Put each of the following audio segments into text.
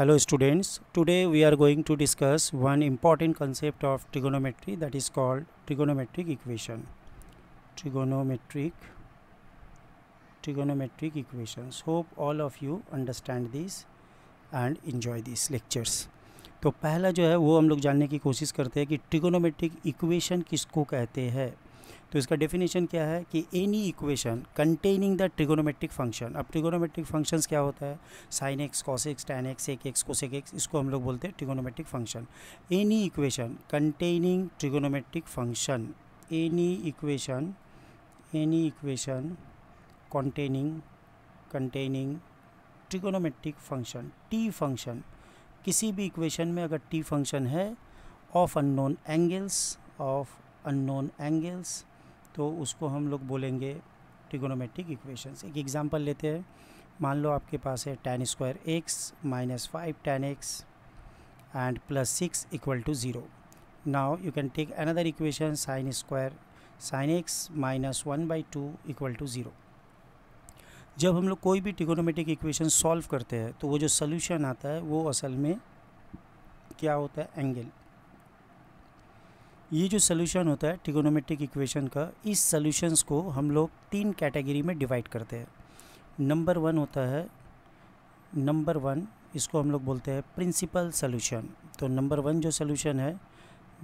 hello students today we are going to discuss one important concept of trigonometry that is called trigonometric equation trigonometric trigonometric equations hope all of you understand this and enjoy these lectures तो पहला जो है वो हम लोग जानने की कोशिश करते हैं कि ट्रिगोनोमेट्रिक इक्वेशन किसको कहते हैं तो इसका डेफिनेशन क्या है कि any equation containing the trigonometric function अब ट्रिगोनोमेट्रिक फंक्शंस क्या होता है sine x cos x tan x एक एक्स कोसेक एक्स इसको हम लोग बोलते हैं trigonometric function any equation containing trigonometric function any equation any equation containing containing trigonometric function T function किसी भी इक्वेशन में अगर टी फंक्शन है of unknown angles of unknown angles तो उसको हम लोग बोलेंगे ट्रिगोनोमेट्रिक इक्वेशंस एक एग्ज़ाम्पल लेते हैं मान लो आपके पास है ten square x minus five ten x and plus six equal to zero now you can take another equation sine square sine x minus one by two equal to zero जब हम लोग कोई भी टिकोनोमेटिक इक्वेशन सॉल्व करते हैं तो वो जो सोल्यूशन आता है वो असल में क्या होता है एंगल ये जो सोल्यूशन होता है टिकोनोमेट्रिक इक्वेशन का इस सोल्यूशंस को हम लोग तीन कैटेगरी में डिवाइड करते हैं नंबर वन होता है नंबर वन इसको हम लोग बोलते हैं प्रिंसिपल सोल्यूशन तो नंबर वन जो सोल्यूशन है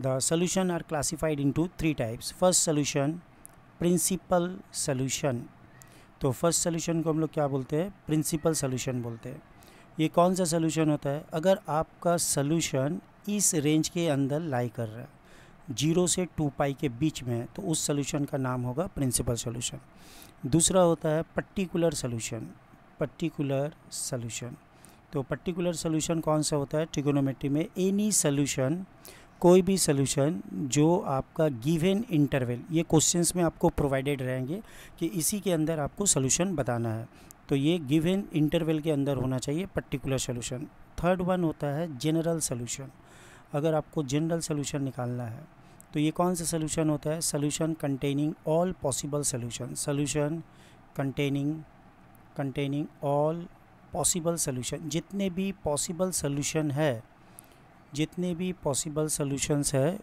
the solution are classified into three types first solution principal solution तो फर्स्ट सोल्यूशन को हम लोग क्या बोलते हैं प्रिंसिपल सोल्यूशन बोलते हैं ये कौन सा सोल्यूशन होता है अगर आपका सोल्यूशन इस रेंज के अंदर लाई कर रहा है जीरो से टू पाई के बीच में है तो उस सोल्यूशन का नाम होगा प्रिंसिपल सोल्यूशन दूसरा होता है पर्टिकुलर सोल्यूशन पर्टिकुलर सोल्यूशन तो पर्टिकुलर सोल्यूशन कौन सा होता है ट्रिगोनोमेट्री में एनी सोल्यूशन कोई भी सोल्यूशन जो आपका गिवन इंटरवल ये क्वेश्चंस में आपको प्रोवाइडेड रहेंगे कि इसी के अंदर आपको सोल्यूशन बताना है तो ये गिवन इंटरवल के अंदर होना चाहिए पर्टिकुलर सोल्यूशन थर्ड वन होता है जनरल सोल्यूशन अगर आपको जनरल सोल्यूशन निकालना है तो ये कौन सा सोल्यूशन होता है solution containing all possible solution solution containing containing all possible solution जितने भी पॉसिबल सोल्यूशन है जितने भी पॉसिबल सोल्यूशंस है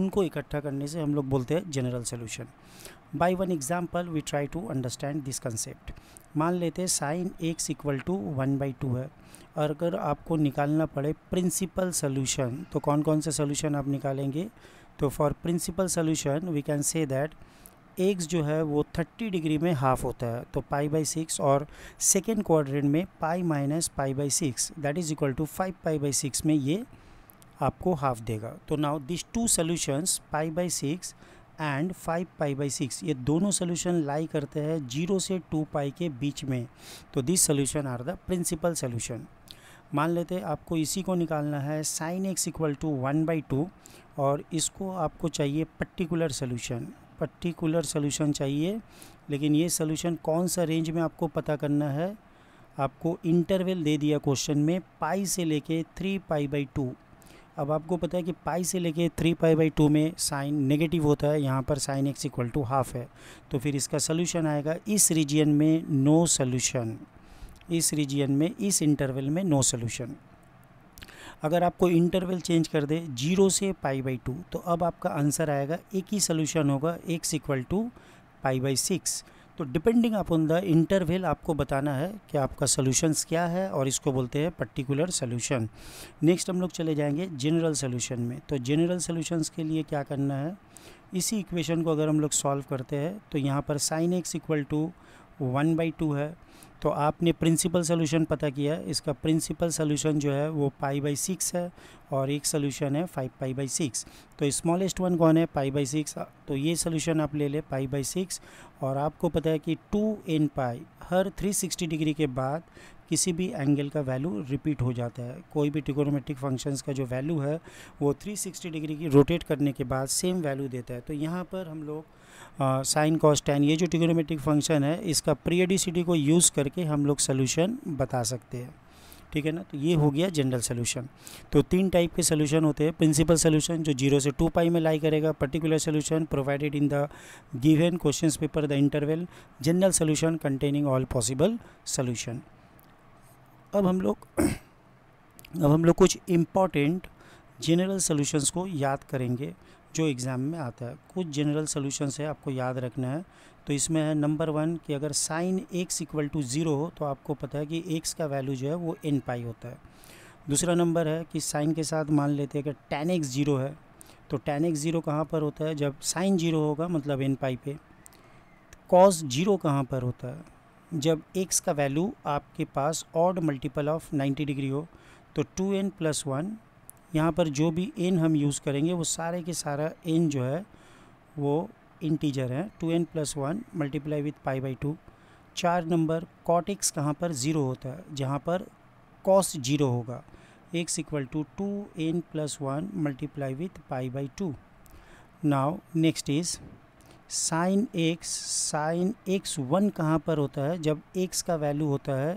उनको इकट्ठा करने से हम लोग बोलते हैं general solution by one example we try to understand this concept मान लेते हैं sine x equal to one by two है और अगर आपको निकालना पड़े प्रिंसिपल सोल्यूशन तो कौन कौन से सोल्यूशन आप निकालेंगे तो for principal solution we can say that x जो है वो थर्टी डिग्री में हाफ होता है तो पाई बाई सिक्स और सेकेंड क्वाड्रेंट में pi minus pi by six that is equal to five pi by six में ये आपको हाफ देगा तो now this two solutions pi by six and five pi by six ये दोनों solution लाई करते हैं जीरो से टू पाई के बीच में तो this solution are the principal solution मान लेते आपको इसी को निकालना है sine x equal to one by two और इसको आपको चाहिए पर्टिकुलर सोल्यूशन पर्टिकुलर सोल्यूशन चाहिए लेकिन ये सोल्यूशन कौन सा रेंज में आपको पता करना है आपको इंटरवल दे दिया क्वेश्चन में पाई से लेके थ्री पाई बाई टू अब आपको पता है कि पाई से लेके थ्री पाई बाई टू में साइन नेगेटिव होता है यहाँ पर sine x equal to half है तो फिर इसका सोल्यूशन आएगा इस रीजन में नो सोल्यूशन इस रीजन में इस इंटरवल में नो सोल्यूशन अगर आपको इंटरवल चेंज कर दे जीरो से पाई बाई टू तो अब आपका आंसर आएगा एक ही सोल्यूशन होगा x equal to pi by six तो डिपेंडिंग अपॉन द इंटरवल आपको बताना है कि आपका सोल्यूशंस क्या है और इसको बोलते हैं पर्टिकुलर सोल्यूशन नेक्स्ट हम लोग चले जाएंगे जनरल सोल्यूशन में तो जनरल सोल्यूशंस के लिए क्या करना है इसी इक्वेशन को अगर हम लोग सॉल्व करते हैं तो यहाँ पर sine x equal to one by two है तो आपने प्रिंसिपल सोल्यूशन पता किया इसका प्रिंसिपल सोल्यूशन जो है वो पाई बाई सिक्स है और एक सोल्यूशन है फाइव पाई बाई सिक्स तो स्मॉलेस्ट वन कौन है पाई बाई सिक्स तो ये सोल्यूशन आप ले लें पाई बाई सिक्स और आपको पता है कि टू एन पाई हर थ्री सिक्सटी डिग्री के बाद किसी भी एंगल का वैल्यू रिपीट हो जाता है कोई भी टिकोनोमेट्रिक फंक्शंस का जो वैल्यू है वो 360 डिग्री की रोटेट करने के बाद सेम वैल्यू देता है तो यहाँ पर हम लोग साइन कॉस टेन ये जो टिकोनोमेट्रिक फंक्शन है इसका प्रियडिसिटी को यूज़ करके हम लोग सोल्यूशन बता सकते हैं ठीक है ना तो ये हो गया जनरल सोल्यूशन तो तीन टाइप के सोल्यूशन होते हैं प्रिंसिपल सोल्यूशन जो जीरो से टू पाई में लाई करेगा particular solution provided in the given question paper the interval general solution containing all possible solution अब हम लोग अब हम लोग कुछ इम्पॉर्टेंट जनरल सोल्यूशंस को याद करेंगे जो एग्ज़ाम में आता है कुछ जनरल सोल्यूशंस है आपको याद रखना है तो इसमें है नंबर वन कि अगर sine x equal to zero हो तो आपको पता है कि एक्स का वैल्यू जो है वो एन पाई होता है दूसरा नंबर है कि साइन के साथ मान लेते हैं कि टेन एक्स ज़ीरो है तो टेन एक्स ज़ीरो कहाँ पर होता है जब साइन ज़ीरो होगा मतलब एन पाई पे कॉस ज़ीरो कहाँ पर होता है जब x का वैल्यू आपके पास ऑड मल्टीपल ऑफ 90 डिग्री हो तो 2n एन प्लस वन यहाँ पर जो भी n हम यूज़ करेंगे वो सारे के सारा n जो है वो इंटीजर है 2n n plus one multiply with pi by two चार नंबर cot x कहाँ पर ज़ीरो होता है जहाँ पर कॉस जीरो होगा x equal to two n plus one multiply with pi by two now next is sine x sine x one कहाँ पर होता है जब एक्स का वैल्यू होता है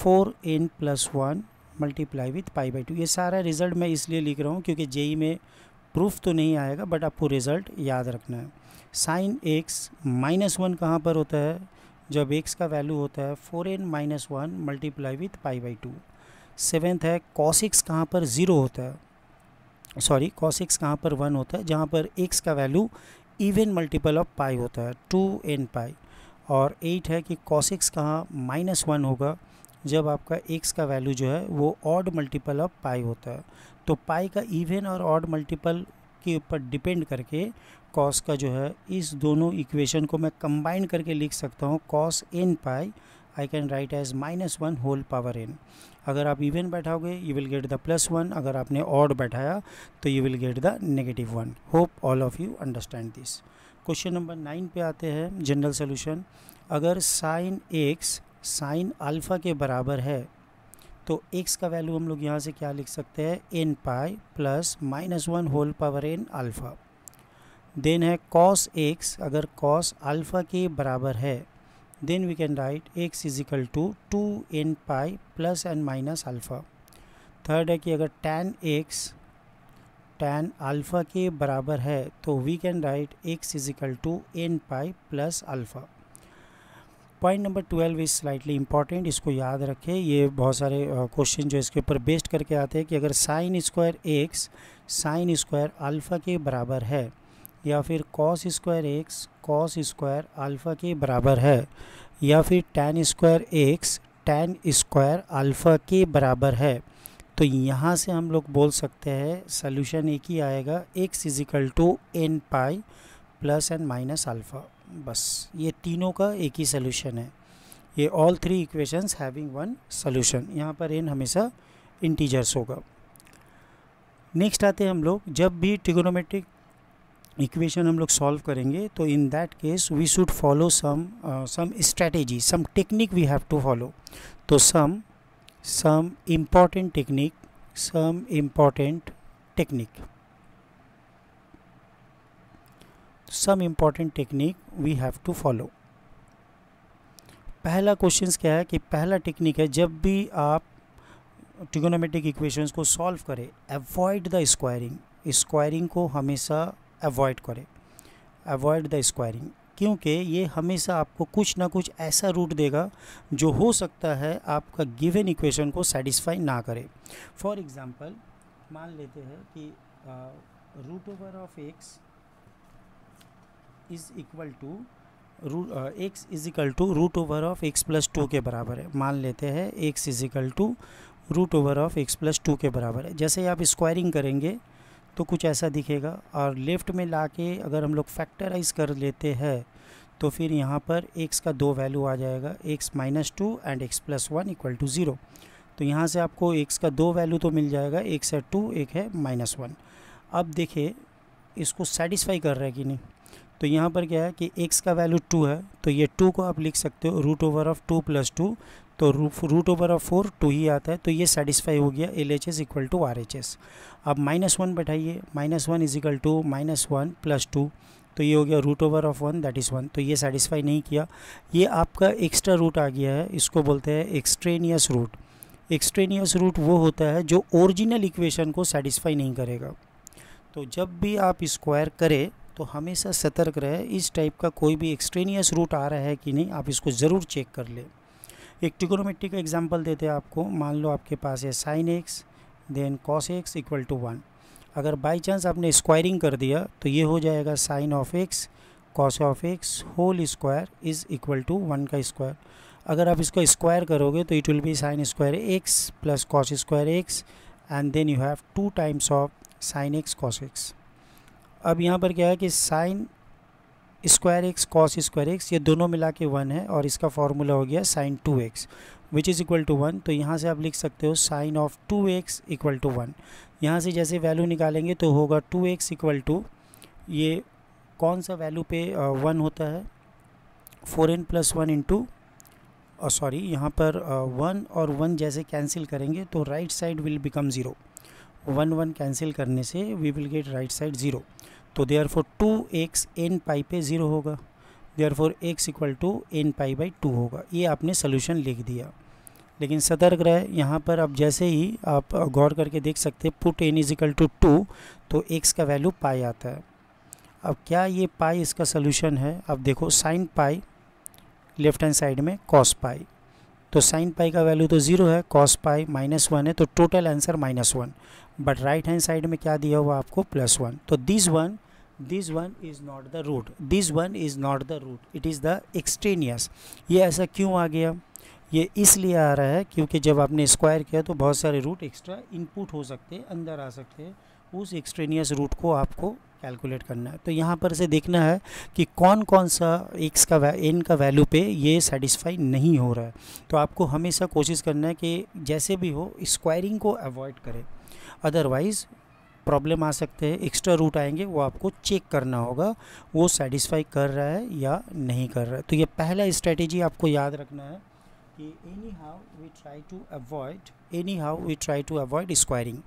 four n plus one multiply with pi by two ये सारा रिज़ल्ट मैं इसलिए लिख रहा हूँ क्योंकि जेई e में प्रूफ तो नहीं आएगा बट आपको रिज़ल्ट याद रखना है साइन एक्स माइनस वन कहाँ पर होता है जब एक्स का वैल्यू होता है four n minus one multiply with pi by two seventh है कॉसिक्स कहाँ पर ज़ीरो होता है सॉरी कॉसिक्स कहाँ पर वन होता है जहाँ पर एक्स का value even multiple of pi होता है टू एन पाई और एट है कि कॉसिक्स कहाँ माइनस वन होगा जब आपका एक्स का वैल्यू जो है वो ऑड मल्टीपल ऑफ पाई होता है तो पाई का इवन और ऑड मल्टीपल के ऊपर डिपेंड करके कॉस का जो है इस दोनों इक्वेशन को मैं कंबाइन करके लिख सकता हूँ cos n pi I can write as minus one whole power n अगर आप इवन बैठाओगे you will get the plus one अगर आपने ऑड बैठाया तो you will get the negative one hope all of you understand this question number nine पे आते हैं जनरल सोल्यूशन अगर साइन एक्स साइन अल्फ़ा के बराबर है तो एक्स का वैल्यू हम लोग यहाँ से क्या लिख सकते हैं n pi plus minus one whole power n alpha then है कॉस एक्स अगर कॉस अल्फ़ा के बराबर है then we can write x is equal to 2n pi plus and minus alpha third है कि अगर tan x tan अल्फ़ा के बराबर है तो we can write x is equal to n pi plus alpha point number twelve is slightly important इसको याद रखें ये बहुत सारे क्वेश्चन जो इसके ऊपर बेस्ड करके आते हैं कि अगर sine square x sine square alpha के बराबर है या फिर cos square x cos square alpha के बराबर है या फिर tan square x tan square alpha के बराबर है तो यहाँ से हम लोग बोल सकते हैं सोल्यूशन एक ही आएगा x is equal to n pi plus and minus alpha बस ये तीनों का एक ही सोल्यूशन है ये all three equations having one solution यहाँ पर एन हमेशा इंटीजर्स होगा नेक्स्ट आते हैं हम लोग जब भी ट्रिगोनोमेट्रिक इक्वेशन हम लोग सॉल्व करेंगे तो in that case we should follow some some strategy some technique we have to follow तो some some important technique some important technique some important technique we have to follow पहला question क्या है कि पहला technique है जब भी आप ट्रिगोनोमेट्रिक इक्वेशंस को सॉल्व करें अवॉइड द स्क्वायरिंग स्क्वायरिंग को हमेशा अवॉइड करें अवॉइड द स्क्वायरिंग क्योंकि ये हमेशा आपको कुछ ना कुछ ऐसा रूट देगा जो हो सकता है आपका गिवन इक्वेशन को सेटिस्फाई ना करे फॉर एग्ज़ाम्पल मान लेते हैं कि root over of x is equal to x is equal to root over of x plus two के बराबर है मान लेते हैं x is equal to root over of x plus two के बराबर है जैसे आप स्क्वायरिंग करेंगे तो कुछ ऐसा दिखेगा और लेफ़्ट में ला के अगर हम लोग फैक्टराइज कर लेते हैं तो फिर यहाँ पर एक्स का दो वैल्यू आ जाएगा x minus two and x plus one equal to zero तो यहाँ से आपको एक्स का दो वैल्यू तो मिल जाएगा एक है टू एक है माइनस वन अब देखिए इसको सेटिस्फाई कर रहा है कि नहीं तो यहाँ पर क्या है कि एक्स का वैल्यू टू है तो ये टू को आप लिख सकते हो root over of two plus two तो root over of four two ही आता है तो ये सेटिस्फाई हो गया L H S equal to R H S अब माइनस वन बैठाइए minus one is equal to minus one plus two तो ये हो गया root over of one that is one तो ये सेटिस्फाई नहीं किया ये आपका एक्स्ट्रा रूट आ गया है इसको बोलते हैं एक्सट्रेनियस रूट एक्सट्रेनियस रूट वो होता है जो ओरिजिनल इक्वेशन को सेटिस्फाई नहीं करेगा तो जब भी आप स्क्वायर करें तो हमेशा सतर्क रहे इस टाइप का कोई भी एक्सट्रेनियस रूट आ रहा है कि नहीं आप इसको ज़रूर चेक कर लें एक टिकोनोमेट्री का एग्जाम्पल देते हैं आपको मान लो आपके पास है sine x then cos x equal to one अगर बाई चांस आपने स्क्वायरिंग कर दिया तो ये हो जाएगा sine of x cos of x whole square is equal to one का स्क्वायर अगर आप इसको स्क्वायर करोगे तो it will be sine square x plus cos square x and then you have two times of sine x cos x अब यहाँ पर क्या है कि sign square x cos square x ये दोनों मिला के वन है और इसका फॉर्मूला हो गया sine two x which is equal to one तो यहाँ से आप लिख सकते हो sine of two x equal to one यहाँ से जैसे वैल्यू निकालेंगे तो होगा टू एक्स इक्वल टू ये कौन सा वैल्यू पे वन होता है four n plus one into sorry यहाँ पर वन और वन जैसे कैंसिल करेंगे तो right side will become zero one one cancel करने से we will get right side zero तो therefore two x n pi पे ज़ीरो होगा therefore x equal to n pi by two होगा ये आपने सोल्यूशन लिख दिया लेकिन सतर्क रहे यहाँ पर आप जैसे ही आप गौर करके देख सकते हैं put n is equal to two तो एक्स का वैल्यू पाई आता है अब क्या ये पाई इसका सोल्यूशन है अब देखो sine pi left hand side में कॉस पाई तो साइन पाई का वैल्यू तो ज़ीरो है कॉस पाई माइनस वन है तो total answer minus one but right hand side में क्या दिया हुआ आपको प्लस वन तो this one this one is not the root this one is not the root it is the extraneous ये ऐसा क्यों आ गया ये इसलिए आ रहा है क्योंकि जब आपने स्क्वायर किया तो बहुत सारे रूट एक्स्ट्रा इनपुट हो सकते हैं अंदर आ सकते हैं उस एक्सट्रेनियस रूट को आपको कैलकुलेट करना है तो यहाँ पर से देखना है कि कौन कौन सा एक्स का एन का वैल्यू पे ये सेटिस्फाई नहीं हो रहा है तो आपको हमेशा कोशिश करना है कि जैसे भी हो स्क्वायरिंग को अवॉइड करें अदरवाइज़ प्रॉब्लम आ सकते हैं एक्स्ट्रा रूट आएंगे वो आपको चेक करना होगा वो सेटिस्फाई कर रहा है या नहीं कर रहा है तो ये पहला स्ट्रेटेजी आपको याद रखना है कि anyhow we try to avoid anyhow we try to avoid squaring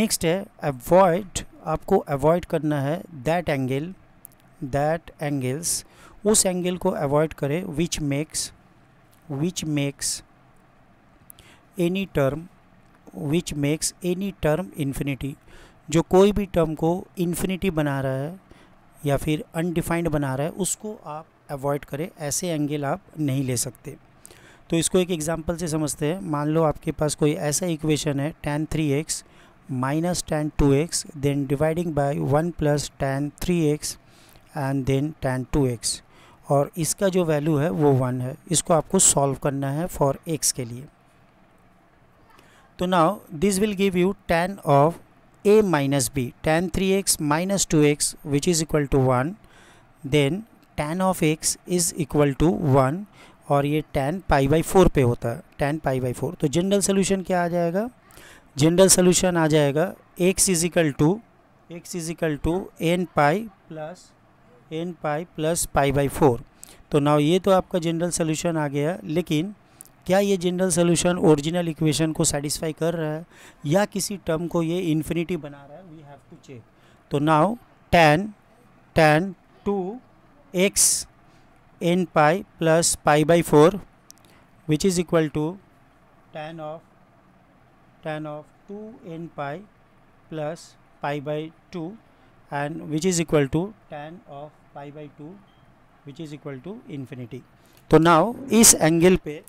next है अवॉइड आपको अवॉइड करना है दैट एंगल दैट एंगल्स उस एंगल को अवॉइड करें which makes which makes any term which makes any term infinity जो कोई भी टर्म को इन्फिनिटी बना रहा है या फिर अनडिफाइंड बना रहा है उसको आप अवॉइड करें ऐसे एंगल आप नहीं ले सकते तो इसको एक एग्जांपल से समझते हैं मान लो आपके पास कोई ऐसा इक्वेशन है tan three x minus tan two x then dividing by one plus tan three x and then tan two x और इसका जो वैल्यू है वो वन है इसको आपको सॉल्व करना है फॉर एक्स के लिए तो will give you tan of a minus a tan three x minus two x which is equal to one then tan of x is equal to one और ये टेन पाई बाई फोर पे होता है tan pi by four तो general solution क्या आ जाएगा general solution आ जाएगा x is equal to x is equal to n pi plus n pi plus pi by four तो नाव ये तो आपका जनरल सोल्यूशन आ गया लेकिन क्या ये जनरल सोल्यूशन ओरिजिनल इक्वेशन को सेटिस्फाई कर रहा है या किसी टर्म को ये इन्फिनिटी बना रहा है वी हैव टू चेक तो now tan tan two x n pi plus pi by four which is equal to tan of tan of two n pi plus pi by two and which is equal to tan of pi by two which is equal to infinity तो now इस angle पे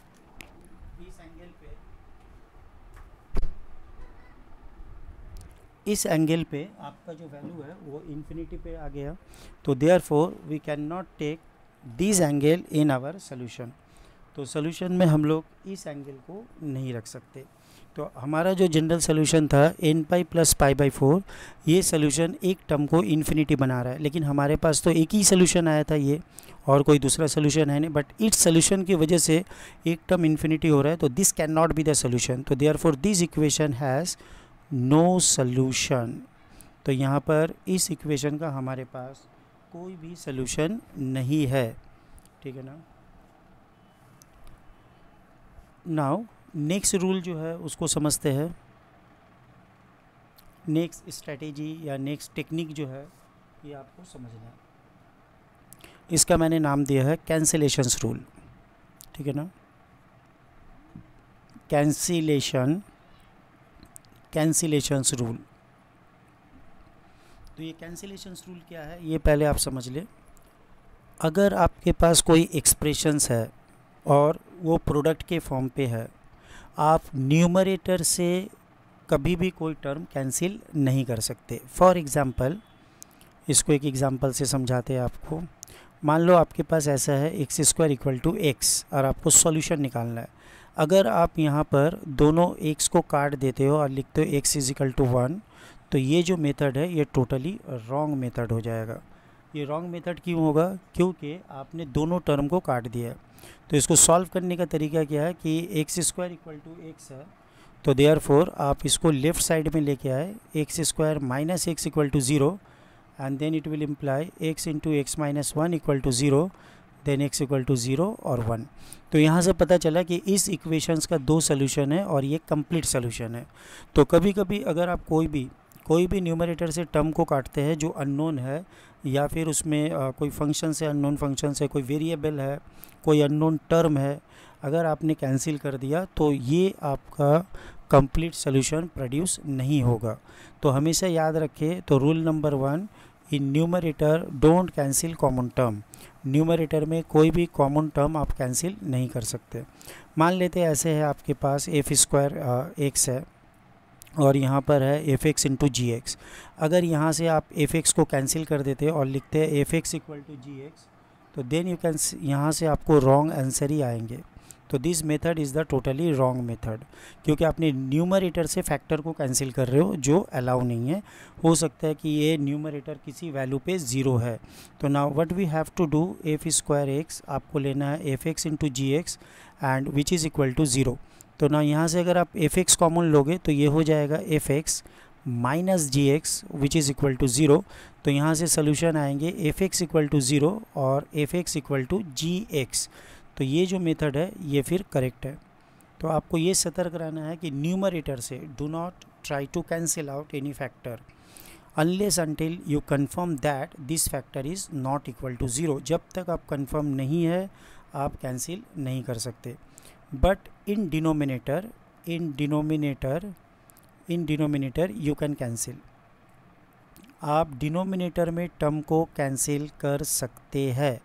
इस angle पे आपका जो value है वो infinity पे आ गया तो therefore we can not take this angle in our solution तो सोल्यूशन में हम लोग इस एंगल को नहीं रख सकते तो हमारा जो जनरल सोल्यूशन था n pi plus pi by four ये सोल्यूशन एक टर्म को इन्फिनिटी बना रहा है लेकिन हमारे पास तो एक ही सोल्यूशन आया था ये और कोई दूसरा सोल्यूशन है नहीं बट इस सोल्यूशन की वजह से एक टर्म इन्फिनिटी हो रहा है तो this can not be the solution तो therefore this equation has no solution तो यहाँ पर इस इक्वेशन का हमारे पास कोई भी सल्यूशन नहीं है ठीक है ना नाउ नेक्स्ट रूल जो है उसको समझते हैं नेक्स्ट स्ट्रेटेजी या नेक्स्ट टेक्निक जो है ये आपको समझना है इसका मैंने नाम दिया है कैंसिलेशंस रूल ठीक है ना कैंसिलेशन कैंसिलेशंस रूल तो ये कैंसिलेशंस रूल क्या है ये पहले आप समझ लें अगर आपके पास कोई एक्सप्रेशंस है और वो प्रोडक्ट के फॉर्म पे है आप न्यूमरेटर से कभी भी कोई टर्म कैंसिल नहीं कर सकते फॉर एग्ज़ाम्पल इसको एक एग्ज़ाम्पल से समझाते हैं आपको मान लो आपके पास ऐसा है x square equal to x और आपको सॉल्यूशन निकालना है अगर आप यहाँ पर दोनों एक्स को काट देते हो और लिखते हो एक्स इजिकल टू वन तो ये जो मेथड है ये टोटली रॉन्ग मेथड हो जाएगा ये रॉन्ग मेथड क्यों होगा क्योंकि आपने दोनों टर्म को काट दिया है तो इसको सॉल्व करने का तरीका क्या है कि x square equal to x है तो देयर फोर आप इसको लेफ्ट साइड में लेके आए x square minus x equal to zero and then it will imply x into x minus one equal to zero then x equal to zero और one तो यहाँ से पता चला कि इस इक्वेशंस का दो सोल्यूशन है और ये कंप्लीट सल्यूशन है तो कभी कभी अगर आप कोई भी कोई भी न्यूमरेटर से टर्म को काटते हैं जो अननोन है या फिर उसमें आ, कोई फंक्शन से अननोन फंक्शन से कोई वेरिएबल है कोई अननोन टर्म है अगर आपने कैंसिल कर दिया तो ये आपका कंप्लीट सोल्यूशन प्रोड्यूस नहीं होगा तो हमेशा याद रखें तो rule number one in numerator don't cancel common term numerator में कोई भी कॉमन टर्म आप कैंसिल नहीं कर सकते मान लेते ऐसे है आपके पास एफ स्क्वायर एक्स है और यहाँ पर है f x into g x अगर यहाँ से आप एफ एक्स को कैंसिल कर देते और लिखते हैं f x equal to g x तो देन यू कैन यहाँ से आपको रॉन्ग आंसर ही आएंगे तो this method is the totally wrong method क्योंकि आपने न्यूमरेटर से फैक्टर को कैंसिल कर रहे हो जो अलाउ नहीं है हो सकता है कि ये न्यूमरेटर किसी वैल्यू पे ज़ीरो है तो now what we have to do f square x आपको लेना है f x into g x and which is equal to zero तो ना यहाँ से अगर आप एफ एक्स कॉमन लोगे तो ये हो जाएगा f x minus g x which is equal to zero तो यहाँ से सोल्यूशन आएंगे f x equal to zero और f x equal to g x तो ये जो मेथड है ये फिर करेक्ट है तो आपको ये सतर्क रहना है कि न्यूमरेटर से do not try to cancel out any factor unless until you confirm that this factor is not equal to zero जब तक आप कन्फर्म नहीं है आप कैंसिल नहीं कर सकते but in denominator in denominator in denominator you can cancel आप डिनोमिनेटर में टर्म को कैंसिल कर सकते हैं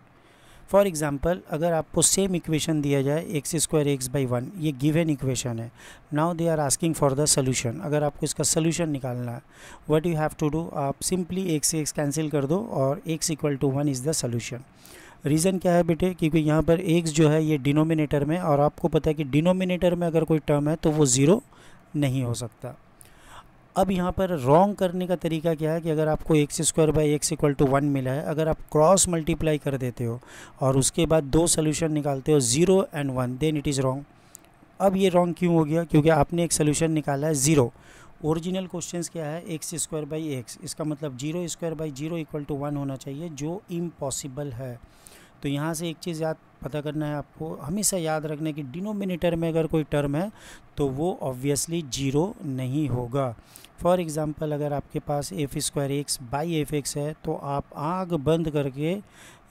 फॉर एग्ज़ाम्पल अगर आपको सेम इक्वेशन दिया जाए x square x by one ये गिवेन इक्वेशन है now they are asking for the solution अगर आपको इसका सोल्यूशन निकालना है what you have to do आप सिंपली एक से एक्स कैंसिल कर दो और x equal to one is the solution reason क्या है बेटे क्योंकि यहाँ पर एक्स जो है ये डिनोमिनेटर में और आपको पता है कि डिनोमिनेटर में अगर कोई टर्म है तो वो ज़ीरो नहीं हो सकता अब यहाँ पर रॉन्ग करने का तरीका क्या है कि अगर आपको x square by x equal to one मिला है अगर आप क्रॉस मल्टीप्लाई कर देते हो और उसके बाद दो सोल्यूशन निकालते हो zero and one then it is wrong अब ये रॉन्ग क्यों हो गया क्योंकि आपने एक सोल्यूशन निकाला है ज़ीरो ओरिजिनल क्वेश्चन क्या है एक्स स्क्वायर बाई एक्स इसका मतलब zero square by zero equal to one होना चाहिए जो इम्पॉसिबल है तो यहाँ से एक चीज़ याद पता करना है आपको हमेशा याद रखना है कि डिनोमिनेटर में अगर कोई टर्म है तो वो ऑब्वियसली जीरो नहीं होगा फॉर एग्ज़ाम्पल अगर आपके पास f square x by f x है तो आप आग बंद करके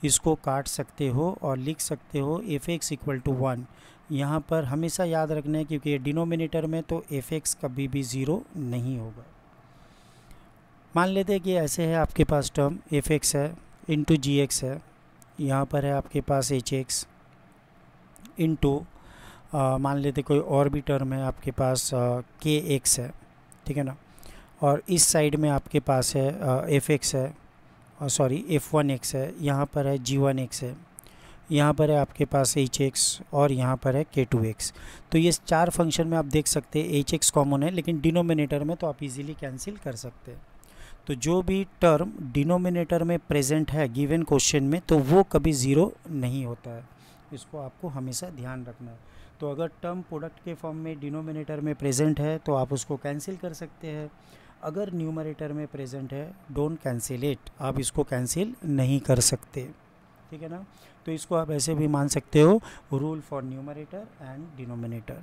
इसको काट सकते हो और लिख सकते हो f x equal to one यहाँ पर हमेशा याद रखना है क्योंकि डिनोमिनेटर में तो एफ एक्स कभी भी ज़ीरो नहीं होगा मान लेते हैं कि ऐसे है आपके पास टर्म एफ एक्स है इंटू जी एक्स है यहाँ पर है आपके पास एच एक्स इंटू मान लेते कोई और भी टर्म है आपके पास के एक्स है ठीक है ना और इस साइड में आपके पास है एफ एक्स है और सॉरी एफ़ वन एक्स है यहाँ पर है जी वन एक्स है यहाँ पर है आपके पास एच एक्स और यहाँ पर है के टू एक्स तो ये चार फंक्शन में आप देख सकते हैं एच एक्स कॉमन है लेकिन डिनोमिनेटर में तो आप इजीली कैंसिल कर सकते हैं तो जो भी टर्म डिनोमिनेटर में प्रेजेंट है गिवन क्वेश्चन में तो वो कभी ज़ीरो नहीं होता है इसको आपको हमेशा ध्यान रखना है तो अगर टर्म प्रोडक्ट के फॉर्म में डिनोमिनेटर में प्रेजेंट है तो आप उसको कैंसिल कर सकते हैं अगर न्यूमरेटर में प्रेजेंट है डोंट कैंसिल इट आप इसको कैंसिल नहीं कर सकते ठीक है ना तो इसको आप ऐसे भी मान सकते हो rule for numerator and denominator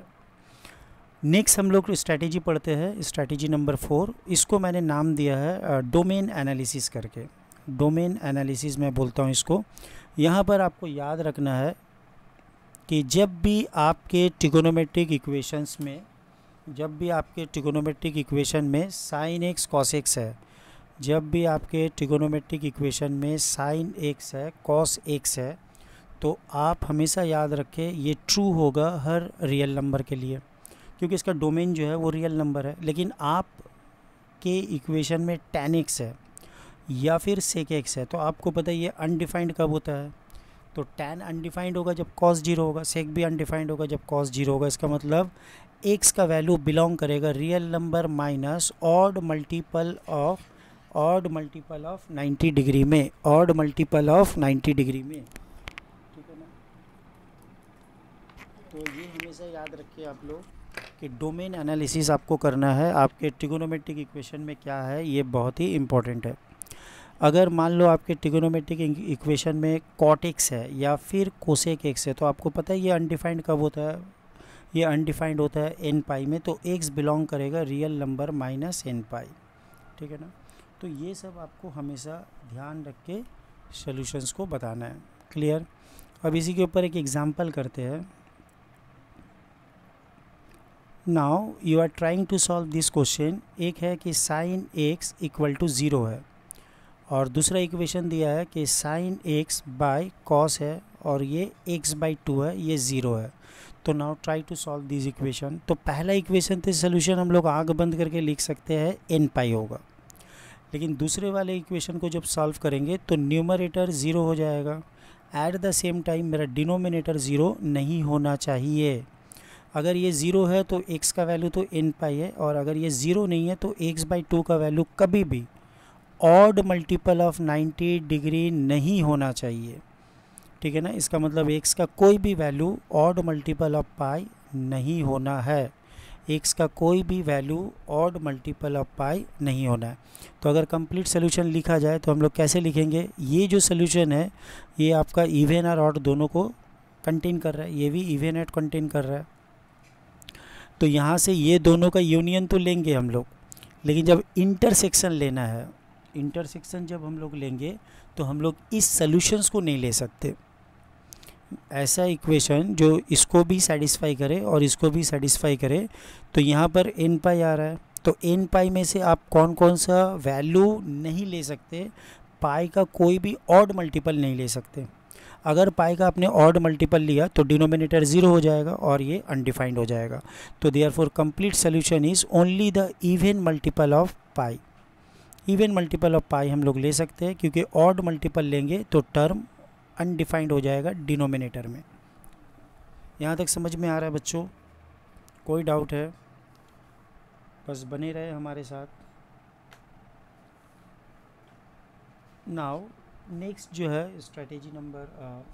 next हम लोग स्ट्रैटेजी पढ़ते हैं स्ट्रैटेजी नंबर फोर इसको मैंने नाम दिया है डोमेन एनालिसिस करके डोमेन एनालिसिस मैं बोलता हूँ इसको यहाँ पर आपको याद रखना है कि जब भी आपके टिकोनोमेट्रिक इक्वेशंस में जब भी आपके ट्रिगोनोमेट्रिक इक्वेशन में साइन एक्स कॉस एक्स है जब भी आपके ट्रिगोनोमेट्रिक इक्वेशन में साइन एक्स है कॉस एक्स है तो आप हमेशा याद रखें ये ट्रू होगा हर रियल नंबर के लिए क्योंकि इसका डोमेन जो है वो रियल नंबर है लेकिन आप के इक्वेशन में टेन एक्स है या फिर सेक एक्स है तो आपको पता है ये अनडिफाइंड कब होता है तो टेन अनडिफाइंड होगा जब कॉस जीरो होगा सेक भी अनडिफाइंड होगा जब कॉस जीरो होगा इसका मतलब एक्स का वैल्यू बिलोंग करेगा real number minus odd multiple of odd multiple of 90 degree में ऑड मल्टीपल ऑफ 90 डिग्री में ठीक है ना तो ये हमेशा याद रखिए आप लोग कि डोमेन एनालिसिस आपको करना है आपके ट्रिगोनोमेट्रिक इक्वेशन में क्या है ये बहुत ही इम्पोर्टेंट है अगर मान लो आपके ट्रिगोनोमेट्रिक इक्वेशन में कॉटिक्स है या फिर कोसेक एक्स है तो आपको पता है ये अनडिफाइंड कब होता है ये अनडिफाइंड होता है एन पाई में तो एक्स बिलोंग करेगा real number minus n pi ठीक है ना तो ये सब आपको हमेशा ध्यान रख के सोल्यूशंस को बताना है क्लियर अब इसी के ऊपर एक एग्ज़ाम्पल करते हैं now you are trying to solve this question एक है कि sine x equal to zero है और दूसरा इक्वेशन दिया है कि साइन एक्स बाय कॉस है और ये एक्स बाई टू है ये ज़ीरो है तो now try to solve this equation तो पहला इक्वेशन थे सोल्यूशन हम लोग आँख बंद करके लिख सकते हैं एन पाई होगा लेकिन दूसरे वाले इक्वेशन को जब सॉल्व करेंगे तो न्यूमरेटर ज़ीरो हो जाएगा एट द सेम टाइम मेरा डिनोमिनेटर ज़ीरो नहीं होना चाहिए अगर ये ज़ीरो है तो एक्स का वैल्यू तो एन पाई है और अगर ये ज़ीरो नहीं है तो एक्स बाई टू का वैल्यू कभी भी ऑड मल्टीपल ऑफ 90 डिग्री नहीं होना चाहिए ठीक है ना इसका मतलब एक्स का कोई भी value odd multiple of pi नहीं होना है एक्स का कोई भी value odd multiple of pi नहीं होना है तो अगर कंप्लीट सोल्यूशन लिखा जाए तो हम लोग कैसे लिखेंगे ये जो सोल्यूशन है ये आपका इवेन और ऑड दोनों को कंटेन कर रहा है ये भी इवेन एट कंटेन कर रहा है तो यहाँ से ये दोनों का यूनियन तो लेंगे हम लोग लेकिन जब इंटरसेक्शन लेना है इंटरसेक्शन जब हम लोग लेंगे तो हम लोग इस सोल्यूशंस को नहीं ले सकते ऐसा इक्वेशन जो इसको भी सेटिस्फाई करे और इसको भी सेटिस्फाई करे तो यहाँ पर एन पाई आ रहा है तो एन पाई में से आप कौन कौन सा वैल्यू नहीं ले सकते पाई का कोई भी ऑड मल्टीपल नहीं ले सकते अगर पाई का आपने ऑड मल्टीपल लिया तो डिनोमिनेटर ज़ीरो हो जाएगा और ये अनडिफाइंड हो जाएगा तो therefore complete solution is only the even multiple of pi even multiple of pi हम लोग ले सकते हैं क्योंकि ऑड मल्टीपल लेंगे तो टर्म अनडिफाइंड हो जाएगा डिनोमिनेटर में यहाँ तक समझ में आ रहा है बच्चों कोई डाउट है बस बने रहे हमारे साथ नाउ नेक्स्ट जो है स्ट्रेटेजी नंबर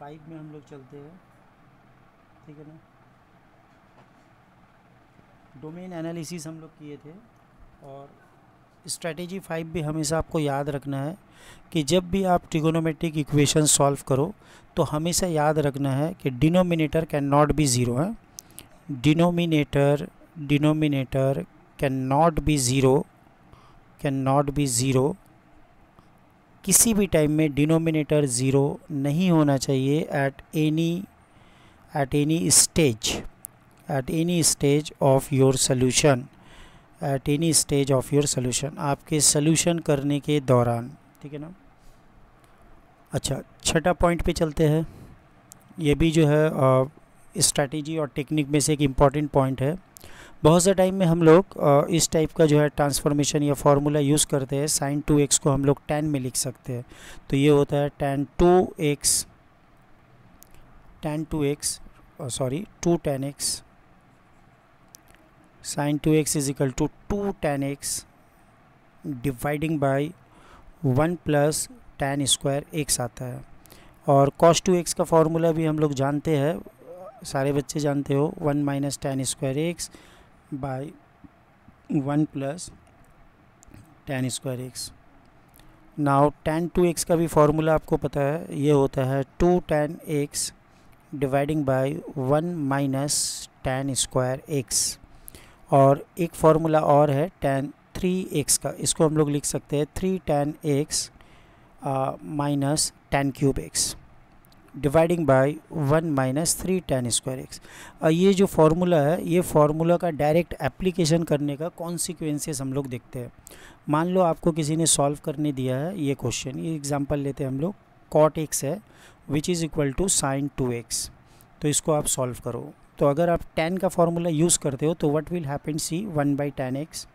फाइव में हम लोग चलते हैं ठीक है ना डोमेन एनालिसिस हम लोग किए थे और स्ट्रैटेजी फाइव भी हमेशा आपको याद रखना है कि जब भी आप ट्रिगोनोमेट्रिक इक्वेशन सॉल्व करो तो हमेशा याद रखना है कि denominator can not be zero है denominator denominator can not be zero can not be zero किसी भी टाइम में डिनोमिनेटर ज़ीरो नहीं होना चाहिए at any at any stage at any stage of your solution at any stage of your solution आपके solution करने के दौरान ठीक है ना अच्छा छठा पॉइंट पे चलते हैं ये भी जो है स्ट्रैटेजी और टेक्निक में से एक इम्पॉर्टेंट पॉइंट है बहुत से टाइम में हम लोग आ, इस टाइप का जो है ट्रांसफॉर्मेशन या फार्मूला यूज़ करते हैं साइन टू एक्स को हम लोग टेन में लिख सकते हैं तो ये होता है tan two x tan two x sorry two tan x sine two x is equal to two tan x dividing by one plus tan square x आता है और कॉस टू एक्स का फॉर्मूला भी हम लोग जानते हैं सारे बच्चे जानते हो one minus tan square x by one plus tan square x now tan two x का भी फार्मूला आपको पता है ये होता है two tan x dividing by one minus tan square x और एक फार्मूला और है टेन थ्री एक्स का इसको हम लोग लिख सकते हैं three tan x minus tan cube x dividing by one minus three tan square x ये जो फार्मूला है ये फार्मूला का डायरेक्ट एप्लीकेशन करने का कॉन्सिक्वेंसेस हम लोग देखते हैं मान लो आपको किसी ने सॉल्व करने दिया है ये क्वेश्चन ये एग्जांपल लेते हैं हम लोग कॉट एक्स है which is equal to sine two x तो इसको आप सॉल्व करो तो अगर आप टेन का फार्मूला यूज़ करते हो तो what will happen see one by tan x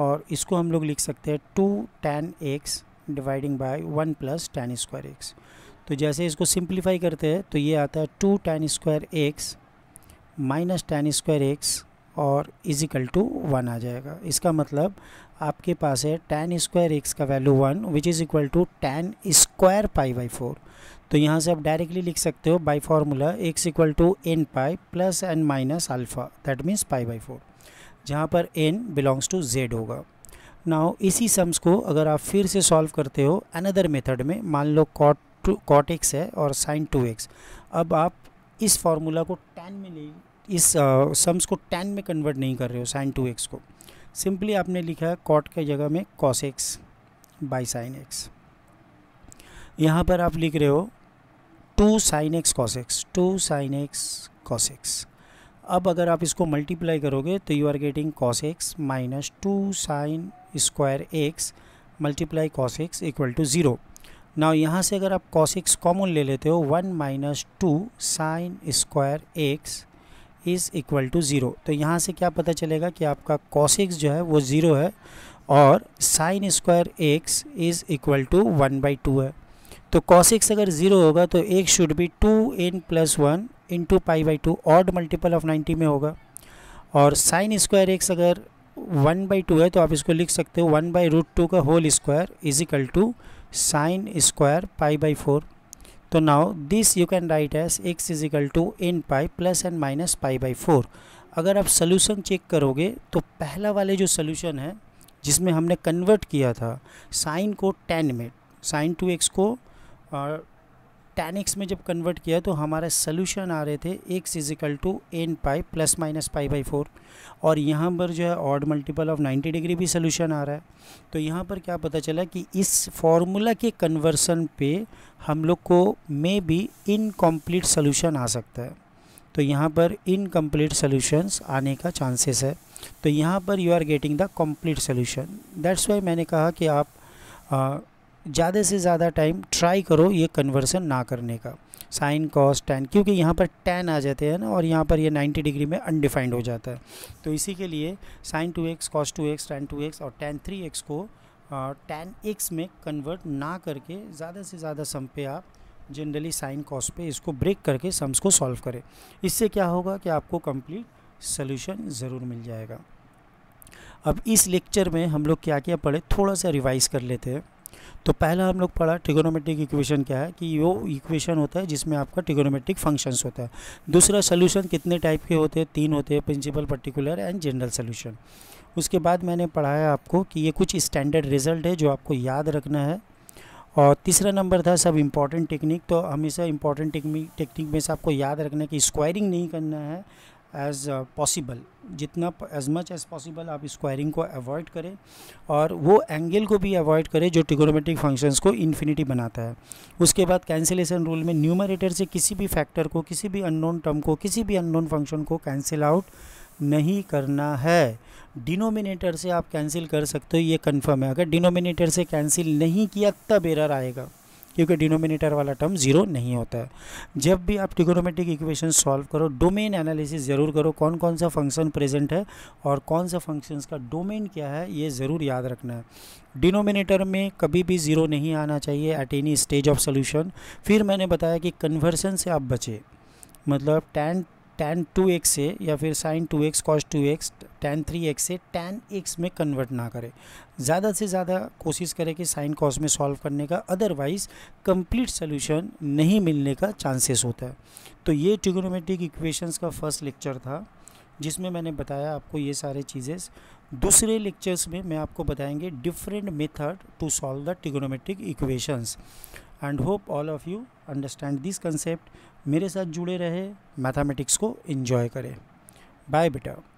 और इसको हम लोग लिख सकते हैं two tan x dividing by one plus tan square x तो जैसे इसको सिंप्लीफाई करते हैं तो ये आता है two tan square x minus tan square x और इजिकल टू वन आ जाएगा इसका मतलब आपके पास है टेन स्क्वायर एक्स का value one which is equal to tan square pi by four तो यहाँ से आप डायरेक्टली लिख सकते हो by formula x equal to n pi plus and minus alpha that means pi by four जहाँ पर एन बिलोंग्स टू जेड होगा नाउ इसी सम्स को अगर आप फिर से सॉल्व करते हो अनदर मेथड में मान लो कॉट टू कॉट एक्स है और साइन टू एक्स अब आप इस फार्मूला को टेन में ले इस सम्स को टेन में कन्वर्ट नहीं कर रहे हो साइन टू एक्स को सिंपली आपने लिखा है कॉट की जगह में cos x by sine x यहाँ पर आप लिख रहे हो two sine x cos x two sine x cos x अब अगर आप इसको मल्टीप्लाई करोगे तो you are getting cos x minus two sine square x multiply cos x equal to zero ना यहाँ से अगर आप कॉस एक्स कॉमन ले लेते हो one minus two sine square x is equal to zero तो यहाँ से क्या पता चलेगा कि आपका कॉसिक्स जो है वो ज़ीरो है और sine square x is equal to one by two है तो कॉसिक्स अगर ज़ीरो होगा तो x should be two n plus one into pi by two odd multiple of ninety में होगा और साइन स्क्वायर एक्स अगर वन बाई टू है तो आप इसको लिख सकते हो वन बाई रूट टू का whole square is equal to sine square pi by four तो now this you can write as x is equal to n pi plus and minus pi by four अगर आप solution check करोगे तो पहला वाले जो solution है जिसमें हमने कन्वर्ट किया था साइन को टेन में साइन टू एक्स को टेन एक्स में जब कन्वर्ट किया तो हमारे सोल्यूशन आ रहे थे x is equal to n pi plus minus pi by four और यहाँ पर जो है ऑड मल्टीपल ऑफ 90 डिग्री भी सोल्यूशन आ रहा है तो यहाँ पर क्या पता चला कि इस फॉर्मूला के कन्वर्सन पे हम लोग को मे बी इनकम्प्लीट सोल्यूशन आ सकता है तो यहाँ पर इनकम्प्लीट सोल्यूशंस आने का चांसेस है तो यहाँ पर you are getting the complete solution that's why मैंने कहा कि आप ज़्यादा से ज़्यादा टाइम ट्राई करो ये कन्वर्सन ना करने का साइन कॉस टेन क्योंकि यहाँ पर टेन आ जाते हैं ना और यहाँ पर ये 90 डिग्री में अनडिफाइंड हो जाता है तो इसी के लिए sine two x cos two x tan two x और टेन थ्री एक्स को टेन एक्स में कन्वर्ट ना करके ज़्यादा से ज़्यादा सम पे आप जनरली साइन कॉस पे इसको ब्रेक करके सम्स को सॉल्व करें इससे क्या होगा कि आपको कंप्लीट सोल्यूशन ज़रूर मिल जाएगा अब इस लेक्चर में हम लोग क्या क्या पढ़े थोड़ा सा रिवाइज़ कर लेते हैं तो पहला हम लोग पढ़ा टिगोनोमेट्रिक इक्वेशन क्या है कि वो इक्वेशन होता है जिसमें आपका टिगोनोमेट्रिक फंक्शंस होता है दूसरा सोल्यूशन कितने टाइप के होते हैं तीन होते हैं principal particular and general solution उसके बाद मैंने पढ़ाया आपको कि ये कुछ स्टैंडर्ड रिजल्ट है जो आपको याद रखना है और तीसरा नंबर था सब इम्पॉर्टेंट टेक्निक तो हमेशा इम्पॉर्टेंट टेक्निक में से आपको याद रखना है कि स्क्वायरिंग नहीं करना है एज़ पॉसिबल uh, जितना एज मच एज़ पॉसिबल आप स्क्वायरिंग को अवॉइड करें और वो एंगल को भी अवॉइड करें जो टिकोनोमेट्रिक फंक्शंस को इन्फिनिटी बनाता है उसके बाद कैंसिलेशन रूल में न्यूमरेटर से किसी भी फैक्टर को किसी भी अननोन टर्म को किसी भी अननोन फंक्शन को कैंसिल आउट नहीं करना है डिनोमिनेटर से आप कैंसिल कर सकते हो ये कन्फर्म है अगर डिनोमिनेटर से कैंसिल नहीं किया तब एरर आएगा क्योंकि डिनोमिनेटर वाला टर्म जीरो नहीं होता है जब भी आप ट्रिगोनोमेट्रिक इक्वेशन सॉल्व करो डोमेन एनालिसिस ज़रूर करो कौन कौन सा फंक्शन प्रेजेंट है और कौन सा फंक्शंस का डोमेन क्या है ये ज़रूर याद रखना है डिनोमिनेटर में कभी भी ज़ीरो नहीं आना चाहिए at any stage of solution फिर मैंने बताया कि कन्वर्सन से आप बचें मतलब टेंट टेन टू एक्स से या फिर sine two x cos two x tan three x से टेन एक्स में कन्वर्ट ना करें ज़्यादा से ज़्यादा कोशिश करें कि साइन कॉस में सॉल्व करने का अदरवाइज़ कंप्लीट सोल्यूशन नहीं मिलने का चांसेस होता है तो ये ट्रिगोनोमेट्रिक इक्वेशंस का फर्स्ट लेक्चर था जिसमें मैंने बताया आपको ये सारे चीज़ें दूसरे लेक्चर्स में मैं आपको बताएंगे different method to solve the trigonometric equations and hope all of you understand this concept मेरे साथ जुड़े रहे मैथमेटिक्स को इन्जॉय करें बाय बेटा